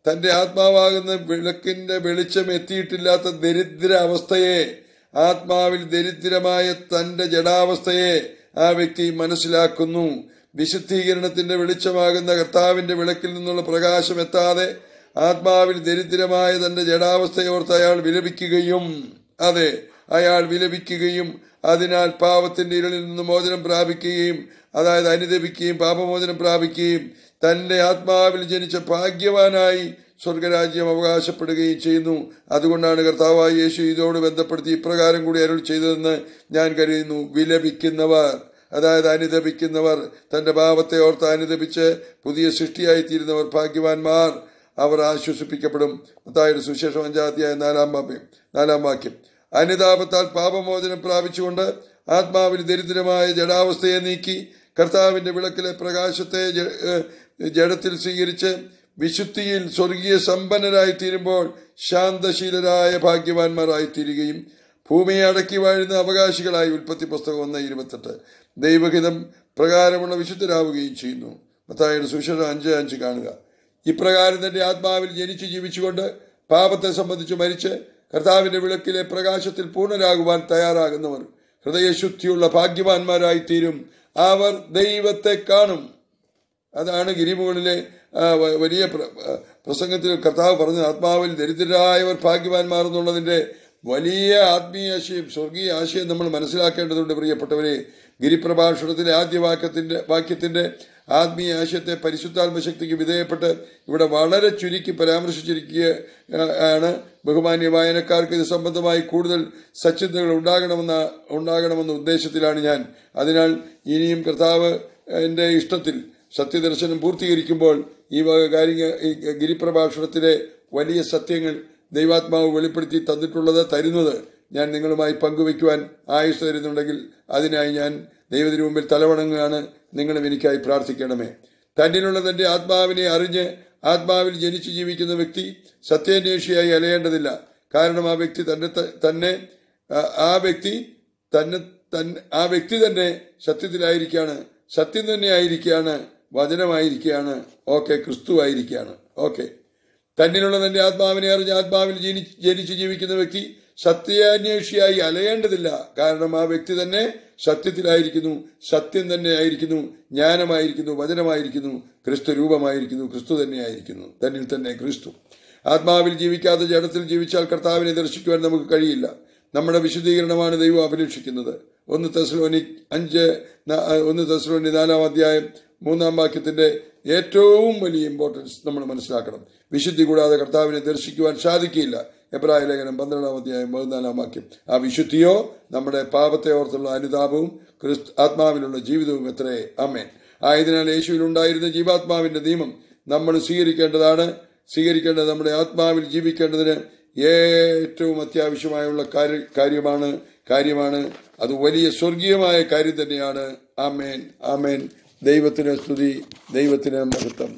തന്റെ ആത്മാവാകുന്ന വിളക്കിന്റെ വെളിച്ചം എത്തിയിട്ടില്ലാത്ത ദരിദ്ര അവസ്ഥയെ ആത്മാവിൽ ദരിദ്രമായ തന്റെ ജടാവസ്ഥയെ ആ വ്യക്തി മനസ്സിലാക്കുന്നു വിശുദ്ധീകരണത്തിന്റെ വെളിച്ചമാകുന്ന കർത്താവിന്റെ വിളക്കിൽ നിന്നുള്ള പ്രകാശം എത്താതെ ആത്മാവിൽ ദരിദ്രമായ തന്റെ ജഡാവസ്ഥയോർത്ത് അയാൾ വിലപിക്കുകയും അതെ അയാൾ വിലപിക്കുകയും അതിനാൽ പാപത്തിന്റെ ഇരളിൽ നിന്ന് മോചനം പ്രാപിക്കുകയും അതായത് അനുദപിക്കുകയും പാപമോചനം പ്രാപിക്കുകയും തന്റെ ആത്മാവിൽ ജനിച്ച ഭാഗ്യവാനായി സ്വർഗരാജ്യം അവകാശപ്പെടുകയും ചെയ്യുന്നു അതുകൊണ്ടാണ് കർത്താവായ യേശു ഇതോട് ബന്ധപ്പെടുത്തി ഇപ്രകാരം കൂടി അരുൾ ചെയ്തതെന്ന് ഞാൻ കരുതുന്നു വിലപിക്കുന്നവർ അതായത് അനുദപിക്കുന്നവർ തന്റെ പാപത്തെ ഓർത്ത് അനുദപിച്ച് പുതിയ സൃഷ്ടിയായി തീരുന്നവർ ഭാഗ്യവാന്മാർ അവർ ആശ്വസിപ്പിക്കപ്പെടും അതായത് സുശേഷം അഞ്ചാധ്യായ നാലാം വാക്യം നാലാം വാക്യം അനുതാപത്താൽ പാപമോചനം പ്രാപിച്ചുകൊണ്ട് ആത്മാവിന് ദരിദ്രമായ ജടാവസ്ഥയെ നീക്കി കർത്താവിന്റെ വിളക്കിലെ പ്രകാശത്തെ ജഡത്തിൽ സ്വീകരിച്ച് വിശുദ്ധിയിൽ സ്വർഗീയ സമ്പന്നരായി തീരുമ്പോൾ ശാന്തശീലരായ ഭാഗ്യവാന്മാരായി തീരുകയും ഭൂമിയെ അടക്കി വാഴുന്ന അവകാശികളായി ഉൽപ്പത്തി പുസ്തകം ഒന്ന് ഇരുപത്തെട്ട് ദൈവഹിതം പ്രകാരമുള്ള വിശുദ്ധരാവുകയും ചെയ്യുന്നു മത്തായുടെ സുശേഷം അഞ്ച് അഞ്ച് കാണുക ഇപ്രകാരം തന്റെ ആത്മാവിൽ ജനിച്ച് ജീവിച്ചുകൊണ്ട് പാപത്തെ സംബന്ധിച്ച് മരിച്ച് കർത്താവിന്റെ വിളക്കിലെ പ്രകാശത്തിൽ പൂർണ്ണരാകുവാൻ തയ്യാറാകുന്നവർ ഹൃദയശുദ്ധിയുള്ള ഭാഗ്യവാന്മാരായി തീരും അവർ ദൈവത്തെ കാണും അതാണ് ഗിരിമുകളിലെ വലിയ പ്രസംഗത്തിൽ കർത്താവ് പറഞ്ഞത് ആത്മാവിൽ ദരിദ്രരായവർ ഭാഗ്യവാന്മാർ എന്നുള്ളതിൻ്റെ വലിയ ആത്മീയ ആശയം സ്വർഗീയ ആശയം നമ്മൾ മനസ്സിലാക്കേണ്ടതുണ്ട് പ്രിയപ്പെട്ടവരെ ഗിരിപ്രഭാഷണത്തിലെ ആദ്യ വാക്യത്തിൻ്റെ വാക്യത്തിന്റെ ആത്മീയ ആശയത്തെ പരിശുദ്ധാത്മശക്തിക്ക് വിധേയപ്പെട്ട് ഇവിടെ വളരെ ചുരുക്കി പരാമർശിച്ചിരിക്കുക ആണ് ബഹുമാന്യ വായനക്കാർക്ക് ഇത് സംബന്ധമായി കൂടുതൽ സച്ചിന്തകൾ ഉണ്ടാകണമെന്ന ഉണ്ടാകണമെന്ന ഉദ്ദേശത്തിലാണ് ഞാൻ അതിനാൽ ഇനിയും കർത്താവ് എൻ്റെ ഇഷ്ടത്തിൽ സത്യദർശനം പൂർത്തീകരിക്കുമ്പോൾ ഈ വക കാര്യങ്ങൾ ഗിരിപ്രഭാഷണത്തിലെ വലിയ സത്യങ്ങൾ ദൈവാത്മാവ് വെളിപ്പെടുത്തി തന്നിട്ടുള്ളത് തരുന്നത് ഞാൻ നിങ്ങളുമായി പങ്കുവയ്ക്കുവാൻ ആയുസ് തരുന്നുണ്ടെങ്കിൽ അതിനായി ഞാൻ ദൈവത്തിന് മുമ്പിൽ തലവണങ്ങുകയാണ് നിങ്ങളും എനിക്കായി പ്രാർത്ഥിക്കണമേ തന്നിലുള്ള തന്റെ ആത്മാവിനെ അറിഞ്ഞ് ആത്മാവിൽ ജനിച്ചു ജീവിക്കുന്ന വ്യക്തി സത്യാന്വേഷിയായി അലയേണ്ടതില്ല കാരണം ആ വ്യക്തി തന്നെ തന്നെ ആ വ്യക്തി തന്നെ ആ വ്യക്തി തന്നെ സത്യത്തിലായിരിക്കുകയാണ് സത്യം തന്നെ ആയിരിക്കുകയാണ് വചനമായിരിക്കുകയാണ് ഓക്കെ ക്രിസ്തുവായിരിക്കുകയാണ് ഓക്കെ തന്നിലുള്ള തന്റെ ആത്മാവിനെ അറിഞ്ഞ ആത്മാവിൽ ജനിച്ച് ജീവിക്കുന്ന വ്യക്തി സത്യാന്വേഷിയായി അലയേണ്ടതില്ല കാരണം ആ വ്യക്തി തന്നെ സത്യത്തിലായിരിക്കുന്നു സത്യം തന്നെ ആയിരിക്കുന്നു ജ്ഞാനമായിരിക്കുന്നു വചനമായിരിക്കുന്നു ക്രിസ്തു രൂപമായിരിക്കുന്നു ക്രിസ്തു തന്നെയായിരിക്കുന്നു തന്നിൽ തന്നെ ക്രിസ്തു ആത്മാവിൽ ജീവിക്കാതെ ജഡത്തിൽ ജീവിച്ചാൽ കർത്താവിനെ ദർശിക്കുവാൻ നമുക്ക് കഴിയില്ല നമ്മുടെ വിശുദ്ധീകരണമാണ് ദൈവം അഭിലഷിക്കുന്നത് ഒന്ന് തെസ്ലോനി അഞ്ച് ഒന്ന് തെസ്ലോനി നാലാം അധ്യായം മൂന്നാം വാക്യത്തിന്റെ ഏറ്റവും വലിയ ഇമ്പോർട്ടൻസ് നമ്മൾ മനസ്സിലാക്കണം വിശുദ്ധി കൂടാതെ കർത്താവിനെ ദർശിക്കുവാൻ സാധിക്കില്ല എബ്രാഹിം ലേഖനം പന്ത്രണ്ടാം അധ്യായം പതിനാലാം വാക്യം ആ വിശുദ്ധിയോ നമ്മുടെ പാപത്തെ ഓർത്തുള്ള അനുതാപവും ക്രിസ്തു ആത്മാവിലുള്ള ജീവിതവും എത്രേ അമ്മേൻ ആയതിനാൽ യേശുവിലുണ്ടായിരുന്ന ജീവാത്മാവിന്റെ നിയമം നമ്മൾ സ്വീകരിക്കേണ്ടതാണ് സ്വീകരിക്കേണ്ടത് നമ്മുടെ ആത്മാവിൽ ജീവിക്കേണ്ടതിന് ഏറ്റവും അത്യാവശ്യമായുള്ള കാര്യമാണ് കാര്യമാണ് അത് വലിയ സ്വർഗീയമായ കാര്യം തന്നെയാണ് ആമേൻ ആമേൻ ദൈവത്തിന് സ്തുതി ദൈവത്തിന് മഹത്വം